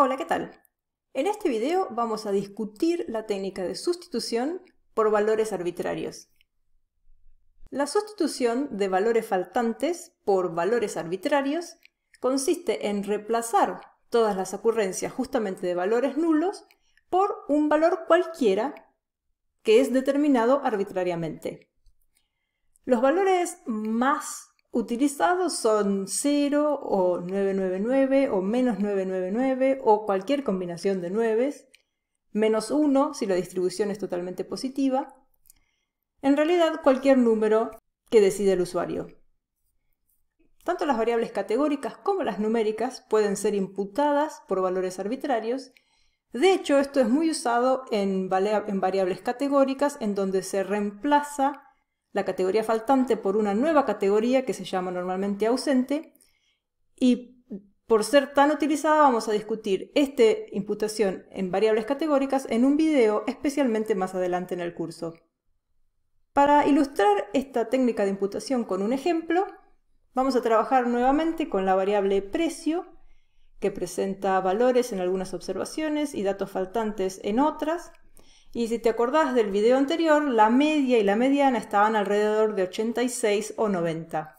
Hola, ¿qué tal? En este video vamos a discutir la técnica de sustitución por valores arbitrarios. La sustitución de valores faltantes por valores arbitrarios consiste en reemplazar todas las ocurrencias justamente de valores nulos por un valor cualquiera que es determinado arbitrariamente. Los valores más utilizados son 0 o 999 o menos 999 o cualquier combinación de 9, menos 1 si la distribución es totalmente positiva. En realidad cualquier número que decide el usuario. Tanto las variables categóricas como las numéricas pueden ser imputadas por valores arbitrarios. De hecho, esto es muy usado en, variables categóricas en donde se reemplaza la categoría faltante por una nueva categoría que se llama normalmente ausente y por ser tan utilizada vamos a discutir esta imputación en variables categóricas en un video especialmente más adelante en el curso. Para ilustrar esta técnica de imputación con un ejemplo, vamos a trabajar nuevamente con la variable precio, que presenta valores en algunas observaciones y datos faltantes en otras, y si te acordás del video anterior, la media y la mediana estaban alrededor de 86 o 90.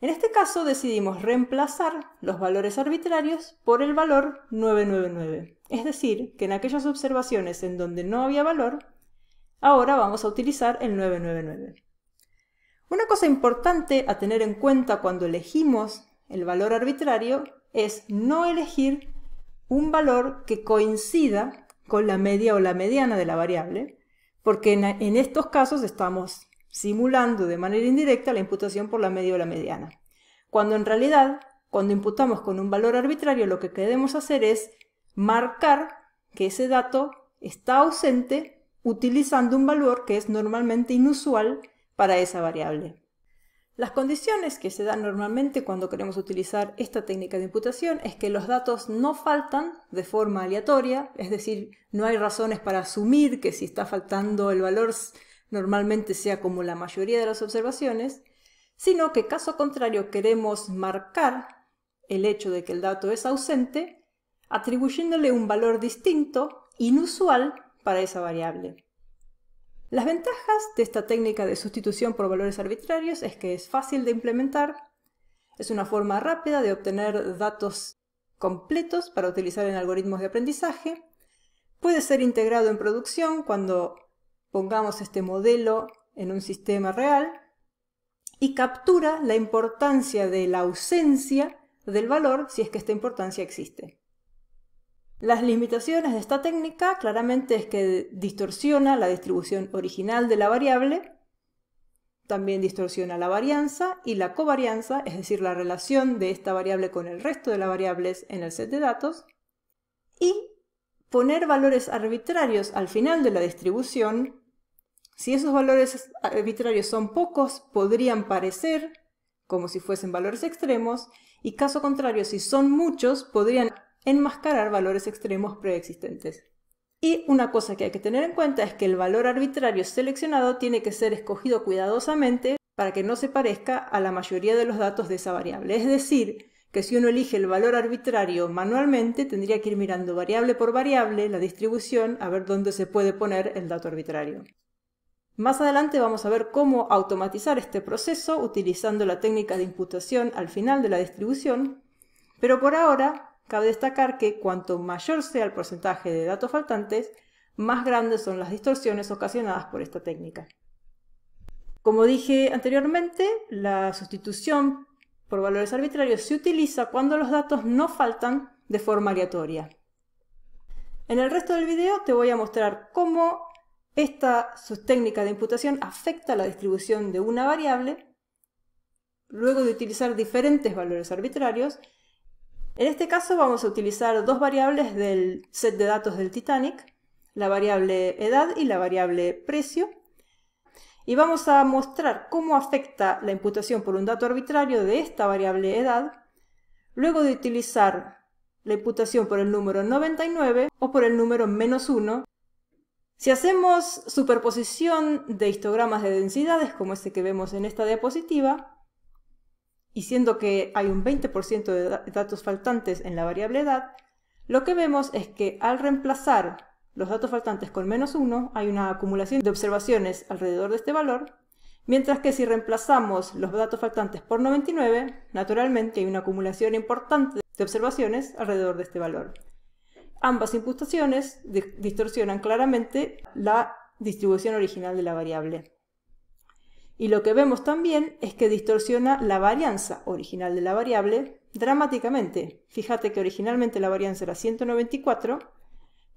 En este caso decidimos reemplazar los valores arbitrarios por el valor 999. Es decir, que en aquellas observaciones en donde no había valor, ahora vamos a utilizar el 999. Una cosa importante a tener en cuenta cuando elegimos el valor arbitrario es no elegir un valor que coincida con la media o la mediana de la variable, porque en, estos casos estamos simulando de manera indirecta la imputación por la media o la mediana. Cuando en realidad, cuando imputamos con un valor arbitrario, lo que queremos hacer es marcar que ese dato está ausente utilizando un valor que es normalmente inusual para esa variable. Las condiciones que se dan normalmente cuando queremos utilizar esta técnica de imputación es que los datos no faltan de forma aleatoria, es decir, no hay razones para asumir que si está faltando el valor normalmente sea como la mayoría de las observaciones, sino que caso contrario queremos marcar el hecho de que el dato es ausente atribuyéndole un valor distinto, inusual, para esa variable. Las ventajas de esta técnica de sustitución por valores arbitrarios es que es fácil de implementar, es una forma rápida de obtener datos completos para utilizar en algoritmos de aprendizaje, puede ser integrado en producción cuando pongamos este modelo en un sistema real y captura la importancia de la ausencia del valor si es que esta importancia existe. Las limitaciones de esta técnica claramente es que distorsiona la distribución original de la variable, también distorsiona la varianza y la covarianza, es decir, la relación de esta variable con el resto de las variables en el set de datos, y poner valores arbitrarios al final de la distribución. Si esos valores arbitrarios son pocos, podrían parecer como si fuesen valores extremos, y caso contrario, si son muchos, podrían enmascarar valores extremos preexistentes. Y una cosa que hay que tener en cuenta es que el valor arbitrario seleccionado tiene que ser escogido cuidadosamente para que no se parezca a la mayoría de los datos de esa variable. Es decir, que si uno elige el valor arbitrario manualmente, tendría que ir mirando variable por variable la distribución a ver dónde se puede poner el dato arbitrario. Más adelante vamos a ver cómo automatizar este proceso utilizando la técnica de imputación al final de la distribución, pero por ahora Cabe destacar que cuanto mayor sea el porcentaje de datos faltantes, más grandes son las distorsiones ocasionadas por esta técnica. Como dije anteriormente, la sustitución por valores arbitrarios se utiliza cuando los datos no faltan de forma aleatoria. En el resto del video te voy a mostrar cómo esta técnica de imputación afecta la distribución de una variable luego de utilizar diferentes valores arbitrarios en este caso vamos a utilizar dos variables del set de datos del Titanic, la variable edad y la variable precio, y vamos a mostrar cómo afecta la imputación por un dato arbitrario de esta variable edad, luego de utilizar la imputación por el número 99 o por el número menos 1. Si hacemos superposición de histogramas de densidades, como este que vemos en esta diapositiva, y siendo que hay un 20% de datos faltantes en la variable edad, lo que vemos es que al reemplazar los datos faltantes con menos 1, hay una acumulación de observaciones alrededor de este valor, mientras que si reemplazamos los datos faltantes por 99, naturalmente hay una acumulación importante de observaciones alrededor de este valor. Ambas imputaciones distorsionan claramente la distribución original de la variable. Y lo que vemos también es que distorsiona la varianza original de la variable dramáticamente. Fíjate que originalmente la varianza era 194,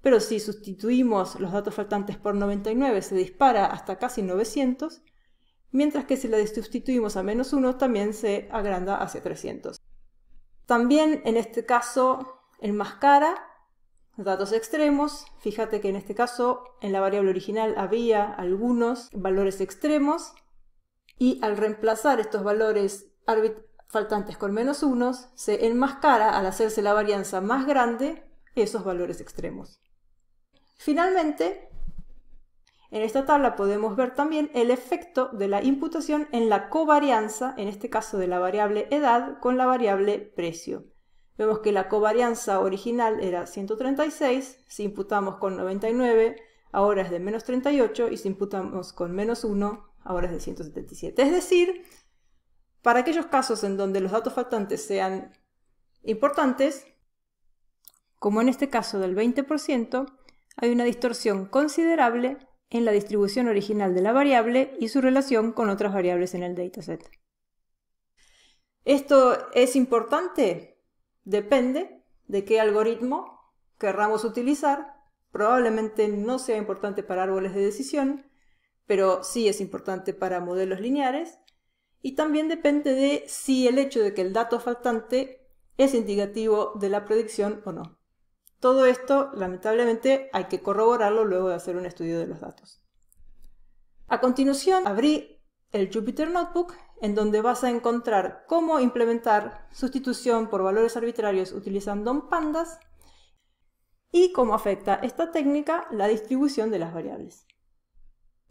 pero si sustituimos los datos faltantes por 99 se dispara hasta casi 900, mientras que si la sustituimos a menos 1 también se agranda hacia 300. También en este caso enmascara datos extremos. Fíjate que en este caso en la variable original había algunos valores extremos y al reemplazar estos valores faltantes con menos unos, se enmascara al hacerse la varianza más grande esos valores extremos. Finalmente, en esta tabla podemos ver también el efecto de la imputación en la covarianza, en este caso de la variable edad, con la variable precio. Vemos que la covarianza original era 136, si imputamos con 99, ahora es de menos 38, y si imputamos con menos 1, ahora es de 177. Es decir, para aquellos casos en donde los datos faltantes sean importantes, como en este caso del 20%, hay una distorsión considerable en la distribución original de la variable y su relación con otras variables en el dataset. ¿Esto es importante? Depende de qué algoritmo querramos utilizar. Probablemente no sea importante para árboles de decisión, pero sí es importante para modelos lineares. Y también depende de si el hecho de que el dato faltante es indicativo de la predicción o no. Todo esto, lamentablemente, hay que corroborarlo luego de hacer un estudio de los datos. A continuación, abrí el Jupyter Notebook, en donde vas a encontrar cómo implementar sustitución por valores arbitrarios utilizando pandas y cómo afecta esta técnica la distribución de las variables.